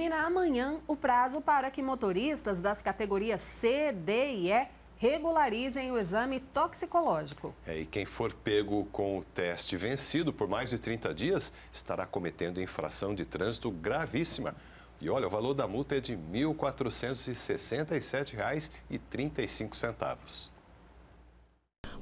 termina amanhã o prazo para que motoristas das categorias C, D e E regularizem o exame toxicológico. É, e quem for pego com o teste vencido por mais de 30 dias estará cometendo infração de trânsito gravíssima. E olha, o valor da multa é de R$ 1.467,35.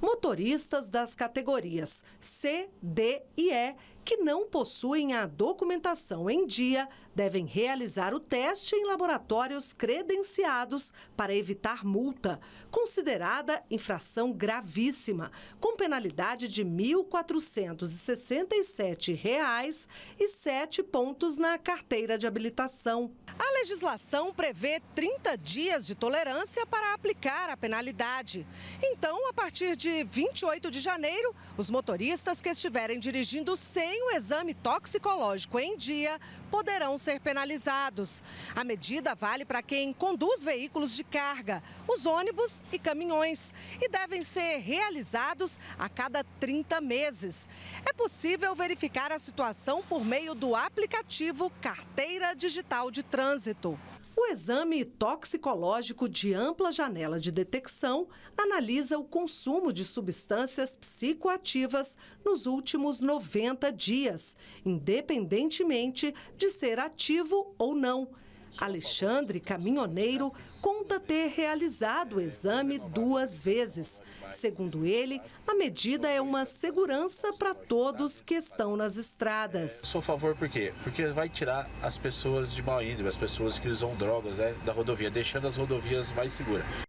Motoristas das categorias C, D e E que não possuem a documentação em dia devem realizar o teste em laboratórios credenciados para evitar multa, considerada infração gravíssima, com penalidade de R$ 1.467,00 e sete pontos na carteira de habilitação. A legislação prevê 30 dias de tolerância para aplicar a penalidade. Então, a partir de 28 de janeiro, os motoristas que estiverem dirigindo sem sem o exame toxicológico em dia poderão ser penalizados. A medida vale para quem conduz veículos de carga, os ônibus e caminhões, e devem ser realizados a cada 30 meses. É possível verificar a situação por meio do aplicativo Carteira Digital de Trânsito. O exame toxicológico de ampla janela de detecção analisa o consumo de substâncias psicoativas nos últimos 90 dias, independentemente de ser ativo ou não. Alexandre, caminhoneiro, conta ter realizado o exame duas vezes. Segundo ele, a medida é uma segurança para todos que estão nas estradas. Sou a favor por quê? Porque vai tirar as pessoas de mal índio, as pessoas que usam drogas né, da rodovia, deixando as rodovias mais seguras.